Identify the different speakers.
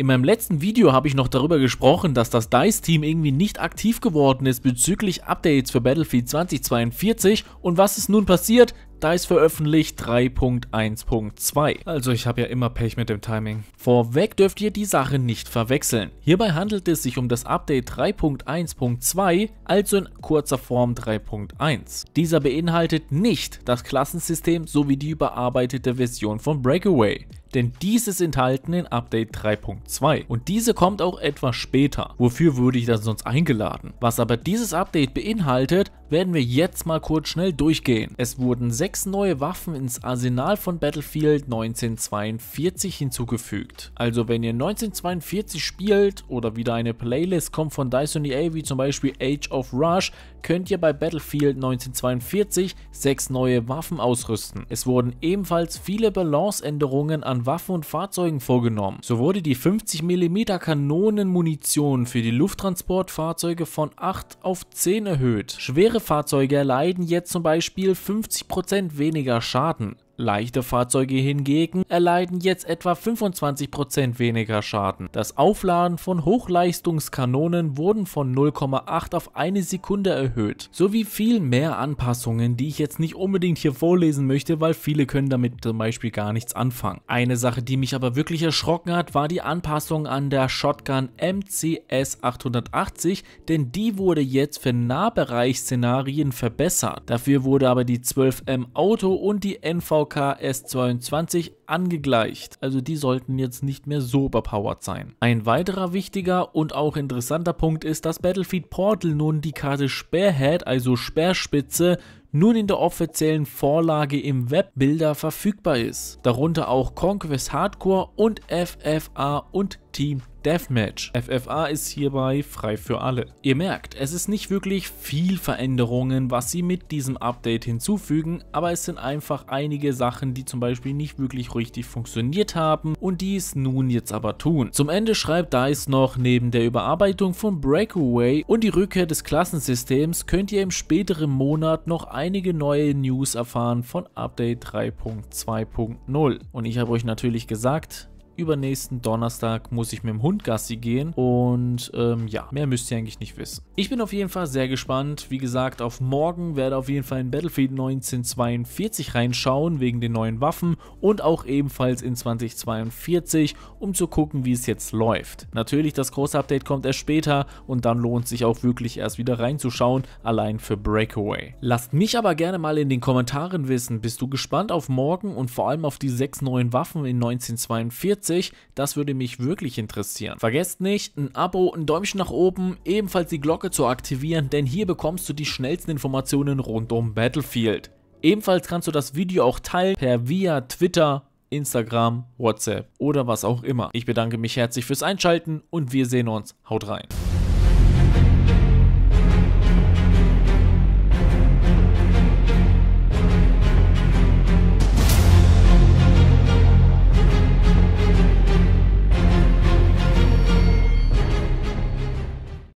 Speaker 1: In meinem letzten Video habe ich noch darüber gesprochen, dass das DICE-Team irgendwie nicht aktiv geworden ist bezüglich Updates für Battlefield 2042 und was ist nun passiert? DICE veröffentlicht 3.1.2. Also ich habe ja immer Pech mit dem Timing. Vorweg dürft ihr die Sache nicht verwechseln. Hierbei handelt es sich um das Update 3.1.2, also in kurzer Form 3.1. Dieser beinhaltet nicht das Klassensystem sowie die überarbeitete Version von Breakaway denn dieses enthalten in Update 3.2 und diese kommt auch etwas später. Wofür würde ich das sonst eingeladen? Was aber dieses Update beinhaltet, werden wir jetzt mal kurz schnell durchgehen. Es wurden sechs neue Waffen ins Arsenal von Battlefield 1942 hinzugefügt. Also wenn ihr 1942 spielt oder wieder eine Playlist kommt von Dyson EA wie zum Beispiel Age of Rush, könnt ihr bei Battlefield 1942 sechs neue Waffen ausrüsten. Es wurden ebenfalls viele Balanceänderungen an Waffen und Fahrzeugen vorgenommen. So wurde die 50 mm Kanonenmunition für die Lufttransportfahrzeuge von 8 auf 10 erhöht. Schwere Fahrzeuge erleiden jetzt zum Beispiel 50% weniger Schaden. Leichte Fahrzeuge hingegen erleiden jetzt etwa 25% weniger Schaden. Das Aufladen von Hochleistungskanonen wurden von 0,8 auf eine Sekunde erhöht, sowie viel mehr Anpassungen, die ich jetzt nicht unbedingt hier vorlesen möchte, weil viele können damit zum Beispiel gar nichts anfangen. Eine Sache, die mich aber wirklich erschrocken hat, war die Anpassung an der Shotgun MCS 880, denn die wurde jetzt für nahbereich verbessert. Dafür wurde aber die 12M Auto und die NVK s 22 angegleicht, also die sollten jetzt nicht mehr so überpowered sein. Ein weiterer wichtiger und auch interessanter Punkt ist, dass Battlefield Portal nun die Karte Spearhead, also Speerspitze, nun in der offiziellen Vorlage im Webbilder verfügbar ist, darunter auch Conquest Hardcore und FFA und Team Deathmatch. FFA ist hierbei frei für alle. Ihr merkt, es ist nicht wirklich viel Veränderungen, was sie mit diesem Update hinzufügen, aber es sind einfach einige Sachen, die zum Beispiel nicht wirklich richtig funktioniert haben und die es nun jetzt aber tun. Zum Ende schreibt DICE noch, neben der Überarbeitung von Breakaway und die Rückkehr des Klassensystems könnt ihr im späteren Monat noch einige neue News erfahren von Update 3.2.0. Und ich habe euch natürlich gesagt, übernächsten Donnerstag muss ich mit dem Hund Gassi gehen und ähm, ja, mehr müsst ihr eigentlich nicht wissen. Ich bin auf jeden Fall sehr gespannt. Wie gesagt, auf morgen werde auf jeden Fall in Battlefield 1942 reinschauen wegen den neuen Waffen und auch ebenfalls in 2042, um zu gucken, wie es jetzt läuft. Natürlich, das große Update kommt erst später und dann lohnt sich auch wirklich erst wieder reinzuschauen, allein für Breakaway. Lasst mich aber gerne mal in den Kommentaren wissen, bist du gespannt auf morgen und vor allem auf die sechs neuen Waffen in 1942? 50. Das würde mich wirklich interessieren. Vergesst nicht, ein Abo, ein Däumchen nach oben, ebenfalls die Glocke zu aktivieren, denn hier bekommst du die schnellsten Informationen rund um Battlefield. Ebenfalls kannst du das Video auch teilen per via Twitter, Instagram, WhatsApp oder was auch immer. Ich bedanke mich herzlich fürs Einschalten und wir sehen uns. Haut rein.